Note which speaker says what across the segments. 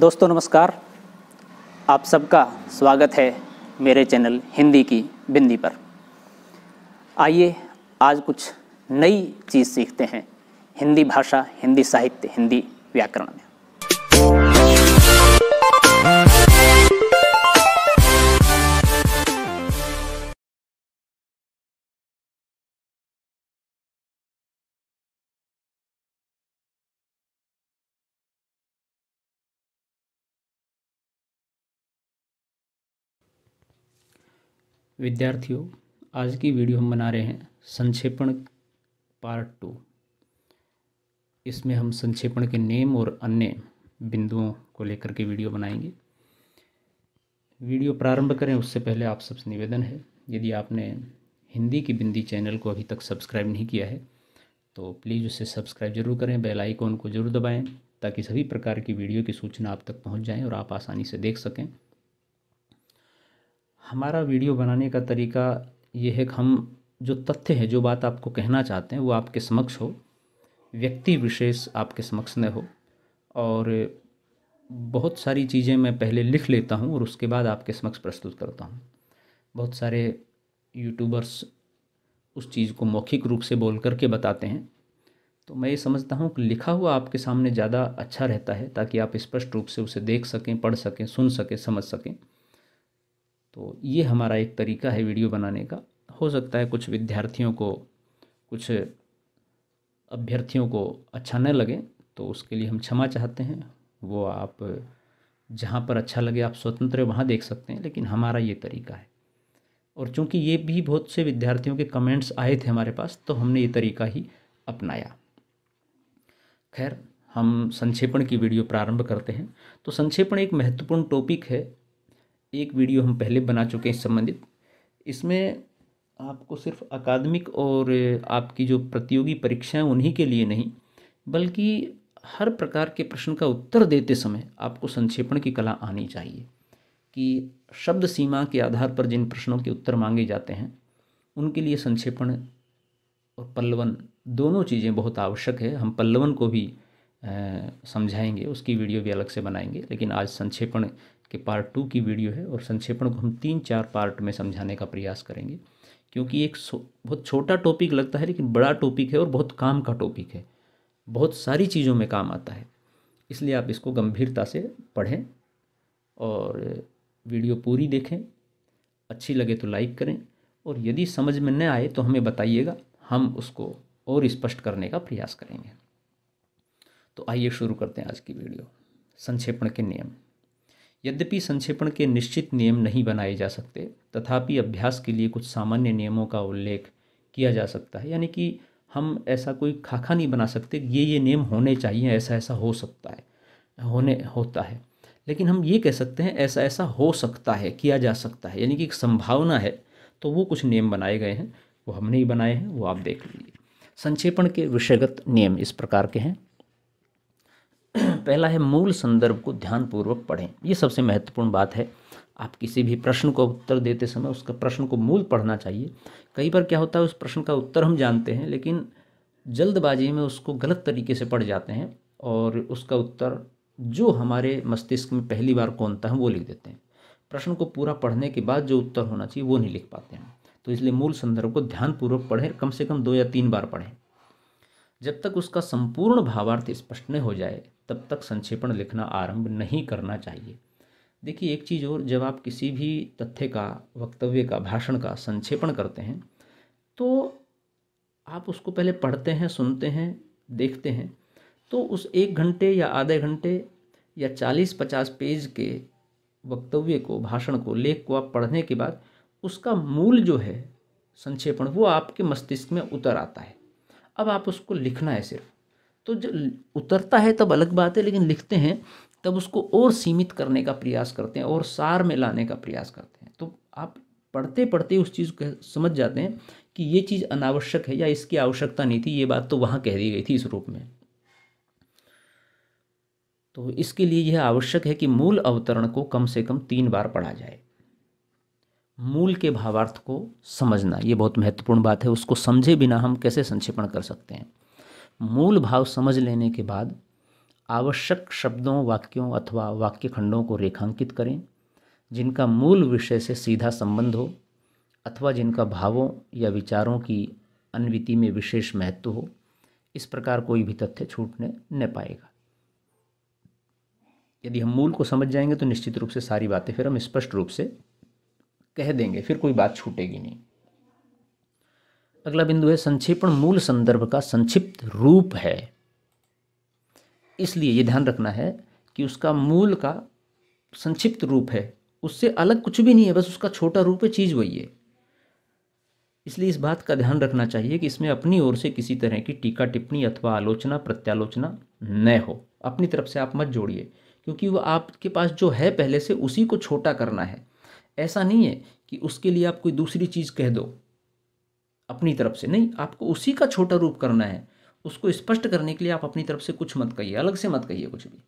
Speaker 1: दोस्तों नमस्कार आप सबका स्वागत है मेरे चैनल हिंदी की बिंदी पर आइए आज कुछ नई चीज़ सीखते हैं हिंदी भाषा हिंदी साहित्य हिंदी व्याकरण में विद्यार्थियों आज की वीडियो हम बना रहे हैं संक्षेपण पार्ट टू इसमें हम संक्षेपण के नेम और अन्य बिंदुओं को लेकर के वीडियो बनाएंगे वीडियो प्रारंभ करें उससे पहले आप सबसे निवेदन है यदि आपने हिंदी की बिंदी चैनल को अभी तक सब्सक्राइब नहीं किया है तो प्लीज़ उसे सब्सक्राइब जरूर करें बेल आइकॉन को जरूर दबाएँ ताकि सभी प्रकार की वीडियो की सूचना आप तक पहुँच जाएँ और आप आसानी से देख सकें हमारा वीडियो बनाने का तरीका ये है कि हम जो तथ्य है जो बात आपको कहना चाहते हैं वो आपके समक्ष हो व्यक्ति विशेष आपके समक्ष न हो और बहुत सारी चीज़ें मैं पहले लिख लेता हूँ और उसके बाद आपके समक्ष प्रस्तुत करता हूँ बहुत सारे यूट्यूबर्स उस चीज़ को मौखिक रूप से बोल करके बताते हैं तो मैं ये समझता हूँ कि लिखा हुआ आपके सामने ज़्यादा अच्छा रहता है ताकि आप स्पष्ट रूप से उसे देख सकें पढ़ सकें सुन सकें समझ सकें तो ये हमारा एक तरीका है वीडियो बनाने का हो सकता है कुछ विद्यार्थियों को कुछ अभ्यर्थियों को अच्छा न लगे तो उसके लिए हम क्षमा चाहते हैं वो आप जहाँ पर अच्छा लगे आप स्वतंत्र वहाँ देख सकते हैं लेकिन हमारा ये तरीका है और चूंकि ये भी बहुत से विद्यार्थियों के कमेंट्स आए थे हमारे पास तो हमने ये तरीका ही अपनाया खैर हम संक्षेपण की वीडियो प्रारंभ करते हैं तो संक्षेपण एक महत्वपूर्ण टॉपिक है एक वीडियो हम पहले बना चुके हैं इस संबंधित इसमें आपको सिर्फ अकादमिक और आपकी जो प्रतियोगी परीक्षाएं उन्हीं के लिए नहीं बल्कि हर प्रकार के प्रश्न का उत्तर देते समय आपको संक्षेपण की कला आनी चाहिए कि शब्द सीमा के आधार पर जिन प्रश्नों के उत्तर मांगे जाते हैं उनके लिए संक्षेपण और पल्लवन दोनों चीज़ें बहुत आवश्यक है हम पल्लवन को भी समझाएंगे उसकी वीडियो भी अलग से बनाएंगे लेकिन आज संक्षेपण के पार्ट टू की वीडियो है और संक्षेपण को हम तीन चार पार्ट में समझाने का प्रयास करेंगे क्योंकि एक बहुत छोटा टॉपिक लगता है लेकिन बड़ा टॉपिक है और बहुत काम का टॉपिक है बहुत सारी चीज़ों में काम आता है इसलिए आप इसको गंभीरता से पढ़ें और वीडियो पूरी देखें अच्छी लगे तो लाइक करें और यदि समझ में न आए तो हमें बताइएगा हम उसको और स्पष्ट करने का प्रयास करेंगे तो आइए शुरू करते हैं आज की वीडियो संक्षेपण के नियम यद्यपि संक्षेपण के निश्चित नियम नहीं बनाए जा सकते तथापि अभ्यास के लिए कुछ सामान्य नियमों का उल्लेख किया जा सकता है यानी कि हम ऐसा कोई खाका नहीं बना सकते ये ये नियम होने चाहिए ऐसा ऐसा हो सकता है होने होता है लेकिन हम ये कह सकते हैं ऐसा ऐसा हो सकता है किया जा सकता है यानी कि एक संभावना है तो वो कुछ नियम बनाए गए हैं वो हमने ही बनाए हैं वो आप देख लीजिए संक्षेपण के विषयगत नियम इस प्रकार के हैं पहला है मूल संदर्भ को ध्यानपूर्वक पढ़ें ये सबसे महत्वपूर्ण बात है आप किसी भी प्रश्न को उत्तर देते समय उसका प्रश्न को मूल पढ़ना चाहिए कई बार क्या होता है उस प्रश्न का उत्तर हम जानते हैं लेकिन जल्दबाजी में उसको गलत तरीके से पढ़ जाते हैं और उसका उत्तर जो हमारे मस्तिष्क में पहली बार कौनता है वो लिख देते हैं प्रश्न को पूरा पढ़ने के बाद जो उत्तर होना चाहिए वो नहीं लिख पाते हैं तो इसलिए मूल संदर्भ को ध्यानपूर्वक पढ़ें कम से कम दो या तीन बार पढ़ें जब तक उसका संपूर्ण भावार्थ स्पष्ट नहीं हो जाए तब तक संक्षेपण लिखना आरंभ नहीं करना चाहिए देखिए एक चीज़ और जब आप किसी भी तथ्य का वक्तव्य का भाषण का संक्षेपण करते हैं तो आप उसको पहले पढ़ते हैं सुनते हैं देखते हैं तो उस एक घंटे या आधे घंटे या चालीस पचास पेज के वक्तव्य को भाषण को लेख को आप पढ़ने के बाद उसका मूल जो है संक्षेपण वो आपके मस्तिष्क में उतर आता है अब आप उसको लिखना है सिर्फ तो जब उतरता है तब अलग बात है लेकिन लिखते हैं तब उसको और सीमित करने का प्रयास करते हैं और सार में लाने का प्रयास करते हैं तो आप पढ़ते पढ़ते उस चीज़ को समझ जाते हैं कि ये चीज़ अनावश्यक है या इसकी आवश्यकता नहीं थी ये बात तो वहाँ कह दी गई थी इस रूप में तो इसके लिए यह आवश्यक है कि मूल अवतरण को कम से कम तीन बार पढ़ा जाए मूल के भावार्थ को समझना ये बहुत महत्वपूर्ण बात है उसको समझे बिना हम कैसे संक्षेपण कर सकते हैं मूल भाव समझ लेने के बाद आवश्यक शब्दों वाक्यों अथवा वाक्य खंडों को रेखांकित करें जिनका मूल विषय से सीधा संबंध हो अथवा जिनका भावों या विचारों की अनविति में विशेष महत्व हो इस प्रकार कोई भी तथ्य छूटने न पाएगा यदि हम मूल को समझ जाएंगे तो निश्चित रूप से सारी बातें फिर हम स्पष्ट रूप से कह देंगे फिर कोई बात छूटेगी नहीं अगला बिंदु है संक्षेपण मूल संदर्भ का संक्षिप्त रूप है इसलिए ये ध्यान रखना है कि उसका मूल का संक्षिप्त रूप है उससे अलग कुछ भी नहीं है बस उसका छोटा रूप है चीज़ वही है इसलिए इस बात का ध्यान रखना चाहिए कि इसमें अपनी ओर से किसी तरह की टीका टिप्पणी अथवा आलोचना प्रत्यालोचना न हो अपनी तरफ से आप मत जोड़िए क्योंकि वह आपके पास जो है पहले से उसी को छोटा करना है ऐसा नहीं है कि उसके लिए आप कोई दूसरी चीज़ कह दो अपनी तरफ से नहीं आपको उसी का छोटा रूप करना है उसको स्पष्ट करने के लिए आप अपनी तरफ से कुछ मत कहिए अलग से मत कहिए कुछ भी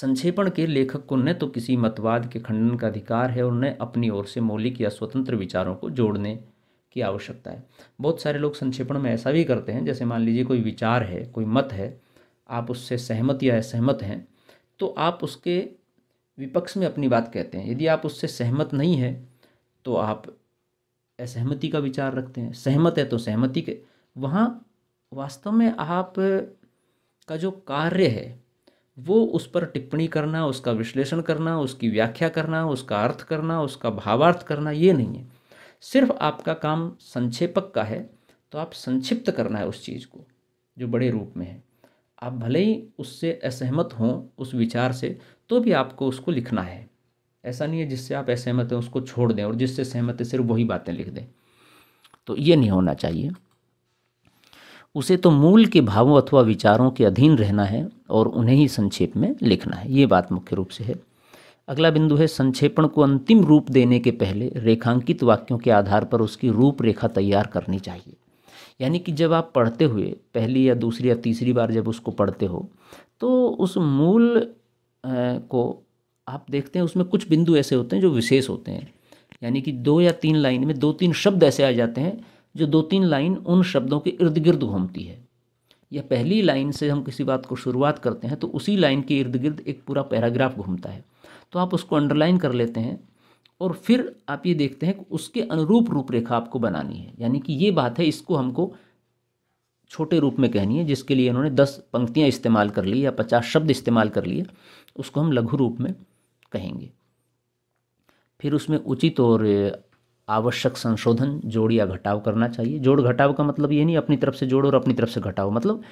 Speaker 1: संक्षेपण के लेखक को न तो किसी मतवाद के खंडन का अधिकार है और न अपनी ओर से मौलिक या स्वतंत्र विचारों को जोड़ने की आवश्यकता है बहुत सारे लोग संक्षेपण में ऐसा भी करते हैं जैसे मान लीजिए कोई विचार है कोई मत है आप उससे सहमत या असहमत हैं तो आप उसके विपक्ष में अपनी बात कहते हैं यदि आप उससे सहमत नहीं हैं तो आप असहमति का विचार रखते हैं सहमत है तो सहमति के वहाँ वास्तव में आप का जो कार्य है वो उस पर टिप्पणी करना उसका विश्लेषण करना उसकी व्याख्या करना उसका अर्थ करना उसका भावार्थ करना ये नहीं है सिर्फ आपका काम संक्षेपक का है तो आप संक्षिप्त करना है उस चीज़ को जो बड़े रूप में है आप भले ही उससे असहमत हों उस विचार से तो भी आपको उसको लिखना है ऐसा नहीं है जिससे आप असहमत हैं उसको छोड़ दें और जिससे सहमत है सिर्फ वही बातें लिख दें तो ये नहीं होना चाहिए उसे तो मूल के भावों अथवा विचारों के अधीन रहना है और उन्हें ही संक्षेप में लिखना है ये बात मुख्य रूप से है अगला बिंदु है संक्षेपण को अंतिम रूप देने के पहले रेखांकित वाक्यों के आधार पर उसकी रूपरेखा तैयार करनी चाहिए यानी कि जब आप पढ़ते हुए पहली या दूसरी या तीसरी बार जब उसको पढ़ते हो तो उस मूल को आप देखते हैं उसमें कुछ बिंदु ऐसे होते हैं जो विशेष होते हैं यानी कि दो या तीन लाइन में दो तीन शब्द ऐसे आ जाते हैं जो दो तीन लाइन उन शब्दों के इर्द गिर्द घूमती है या पहली लाइन से हम किसी बात को शुरुआत करते हैं तो उसी लाइन के इर्द गिर्द एक पूरा पैराग्राफ घूमता है तो आप उसको अंडरलाइन कर लेते हैं और फिर आप ये देखते हैं कि उसके अनुरूप रूपरेखा आपको बनानी है यानी कि ये बात है इसको हमको छोटे रूप में कहनी है जिसके लिए उन्होंने दस पंक्तियाँ इस्तेमाल कर ली या पचास शब्द इस्तेमाल कर लिए उसको हम लघु रूप में कहेंगे फिर उसमें उचित और आवश्यक संशोधन जोड़ या घटाव करना चाहिए जोड़ घटाव का मतलब ये नहीं अपनी तरफ से जोड़ और अपनी तरफ से घटाओ मतलब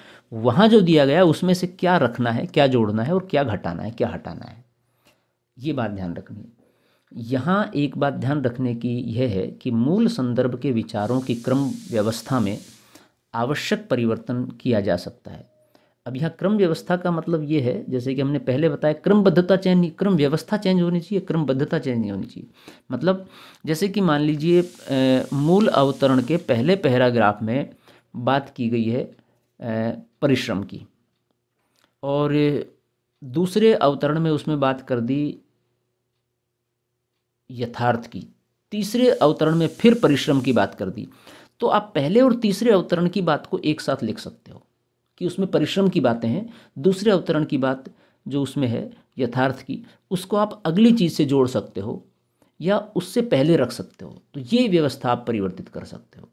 Speaker 1: वहाँ जो दिया गया उसमें से क्या रखना है क्या जोड़ना है और क्या घटाना है क्या हटाना है ये बात ध्यान रखनी है यहाँ एक बात ध्यान रखने की यह है कि मूल संदर्भ के विचारों की क्रम व्यवस्था में आवश्यक परिवर्तन किया जा सकता है अब यहाँ क्रम व्यवस्था का मतलब ये है जैसे कि हमने पहले बताया क्रमबद्धता चेंज नहीं क्रम व्यवस्था चेंज होनी चाहिए क्रमबद्धता चेंज नहीं होनी चाहिए मतलब जैसे कि मान लीजिए मूल अवतरण के पहले पैराग्राफ में बात की गई है परिश्रम की और दूसरे अवतरण में उसमें बात कर दी यथार्थ की तीसरे अवतरण में फिर परिश्रम की बात कर दी तो आप पहले और तीसरे अवतरण की बात को एक साथ लिख सकते हो कि उसमें परिश्रम की बातें हैं दूसरे अवतरण की बात जो उसमें है यथार्थ की उसको आप अगली चीज़ से जोड़ सकते हो या उससे पहले रख सकते हो तो ये व्यवस्था आप परिवर्तित कर सकते हो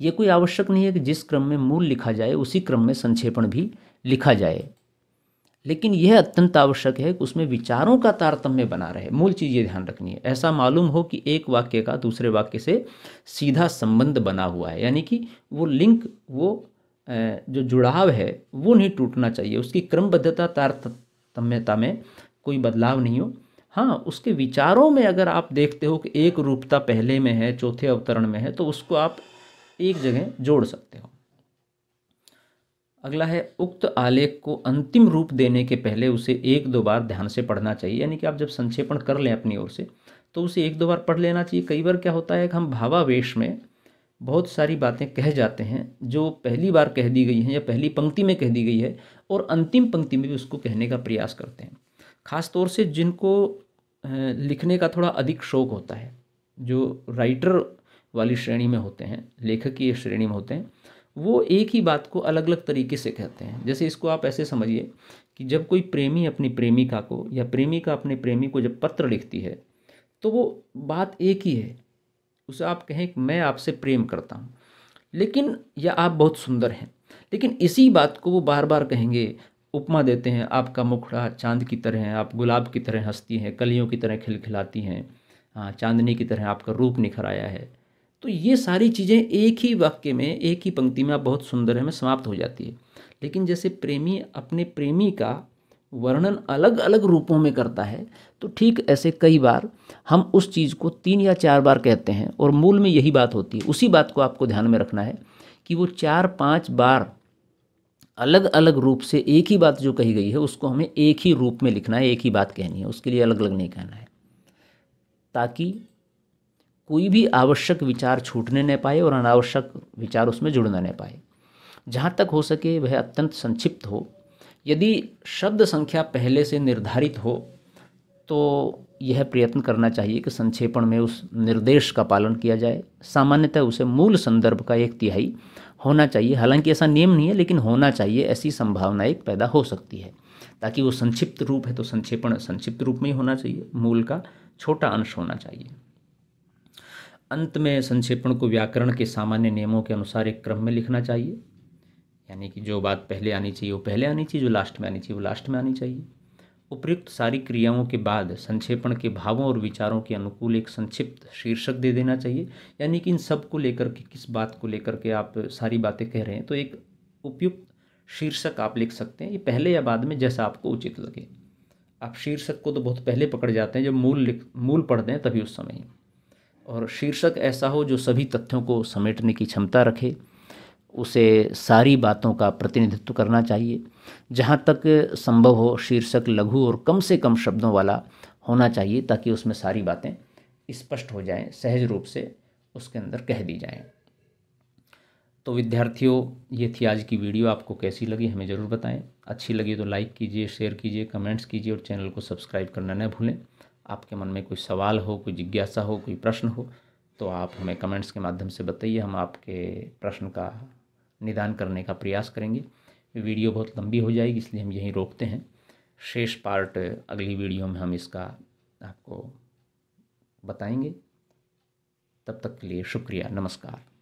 Speaker 1: ये कोई आवश्यक नहीं है कि जिस क्रम में मूल लिखा जाए उसी क्रम में संक्षेपण भी लिखा जाए लेकिन यह अत्यंत आवश्यक है कि उसमें विचारों का तारतम्य बना रहे मूल चीज़ ये ध्यान रखनी है ऐसा मालूम हो कि एक वाक्य का दूसरे वाक्य से सीधा संबंध बना हुआ है यानी कि वो लिंक वो जो जुड़ाव है वो नहीं टूटना चाहिए उसकी क्रमबद्धता तारतम्यता में कोई बदलाव नहीं हो हाँ उसके विचारों में अगर आप देखते हो कि एक रूपता पहले में है चौथे अवतरण में है तो उसको आप एक जगह जोड़ सकते हो अगला है उक्त आलेख को अंतिम रूप देने के पहले उसे एक दो बार ध्यान से पढ़ना चाहिए यानी कि आप जब संक्षेपण कर लें अपनी ओर से तो उसे एक दो बार पढ़ लेना चाहिए कई बार क्या होता है कि हम भावावेश में बहुत सारी बातें कह जाते हैं जो पहली बार कह दी गई हैं या पहली पंक्ति में कह दी गई है और अंतिम पंक्ति में भी उसको कहने का प्रयास करते हैं ख़ास तौर से जिनको लिखने का थोड़ा अधिक शौक होता है जो राइटर वाली श्रेणी में होते हैं लेखक की श्रेणी में होते हैं वो एक ही बात को अलग अलग तरीके से कहते हैं जैसे इसको आप ऐसे समझिए कि जब कोई प्रेमी अपनी प्रेमिका को या प्रेमिका अपने प्रेमी को जब पत्र लिखती है तो वो बात एक ही है उसे आप कहें कि मैं आपसे प्रेम करता हूँ लेकिन या आप बहुत सुंदर हैं लेकिन इसी बात को वो बार बार कहेंगे उपमा देते हैं आपका मुखड़ा चांद की तरह है आप गुलाब की तरह हंसती हैं कलियों की तरह खिलखिलाती हैं चांदनी की तरह आपका रूप निखर आया है तो ये सारी चीज़ें एक ही वाक्य में एक ही पंक्ति में आप बहुत सुंदर है में समाप्त हो जाती है लेकिन जैसे प्रेमी अपने प्रेमी का वर्णन अलग अलग रूपों में करता है तो ठीक ऐसे कई बार हम उस चीज़ को तीन या चार बार कहते हैं और मूल में यही बात होती है उसी बात को आपको ध्यान में रखना है कि वो चार पाँच बार अलग अलग रूप से एक ही बात जो कही गई है उसको हमें एक ही रूप में लिखना है एक ही बात कहनी है उसके लिए अलग अलग नहीं कहना है ताकि कोई भी आवश्यक विचार छूटने न पाए और अनावश्यक विचार उसमें जुड़ना न पाए जहाँ तक हो सके वह अत्यंत संक्षिप्त हो यदि शब्द संख्या पहले से निर्धारित हो तो यह प्रयत्न करना चाहिए कि संक्षेपण में उस निर्देश का पालन किया जाए सामान्यतः उसे मूल संदर्भ का एक तिहाई होना चाहिए हालांकि ऐसा नियम नहीं है लेकिन होना चाहिए ऐसी संभावना एक पैदा हो सकती है ताकि वो संक्षिप्त रूप है तो संक्षेपण संक्षिप्त रूप में ही होना चाहिए मूल का छोटा अंश होना चाहिए अंत में संक्षेपण को व्याकरण के सामान्य नियमों के अनुसार एक क्रम में लिखना चाहिए यानी कि जो बात पहले आनी चाहिए वो पहले आनी चाहिए जो लास्ट में आनी चाहिए वो लास्ट में आनी चाहिए उपयुक्त सारी क्रियाओं के बाद संक्षेपण के भावों और विचारों के अनुकूल एक संक्षिप्त शीर्षक दे देना चाहिए यानी कि इन सब को लेकर के किस बात को लेकर के आप सारी बातें कह रहे हैं तो एक उपयुक्त शीर्षक आप लिख सकते हैं ये पहले या बाद में जैसा आपको उचित लगे आप शीर्षक को तो बहुत पहले पकड़ जाते हैं जब मूल लिख मूल पढ़ते हैं तभी उस समय और शीर्षक ऐसा हो जो सभी तथ्यों को समेटने की क्षमता रखे उसे सारी बातों का प्रतिनिधित्व करना चाहिए जहाँ तक संभव हो शीर्षक लघु और कम से कम शब्दों वाला होना चाहिए ताकि उसमें सारी बातें स्पष्ट हो जाएं सहज रूप से उसके अंदर कह दी जाएं तो विद्यार्थियों ये थी आज की वीडियो आपको कैसी लगी हमें ज़रूर बताएं अच्छी लगी तो लाइक कीजिए शेयर कीजिए कमेंट्स कीजिए और चैनल को सब्सक्राइब करना न भूलें आपके मन में कोई सवाल हो कोई जिज्ञासा हो कोई प्रश्न हो तो आप हमें कमेंट्स के माध्यम से बताइए हम आपके प्रश्न का निदान करने का प्रयास करेंगे वीडियो बहुत लंबी हो जाएगी इसलिए हम यहीं रोकते हैं शेष पार्ट अगली वीडियो में हम इसका आपको बताएंगे तब तक के लिए शुक्रिया नमस्कार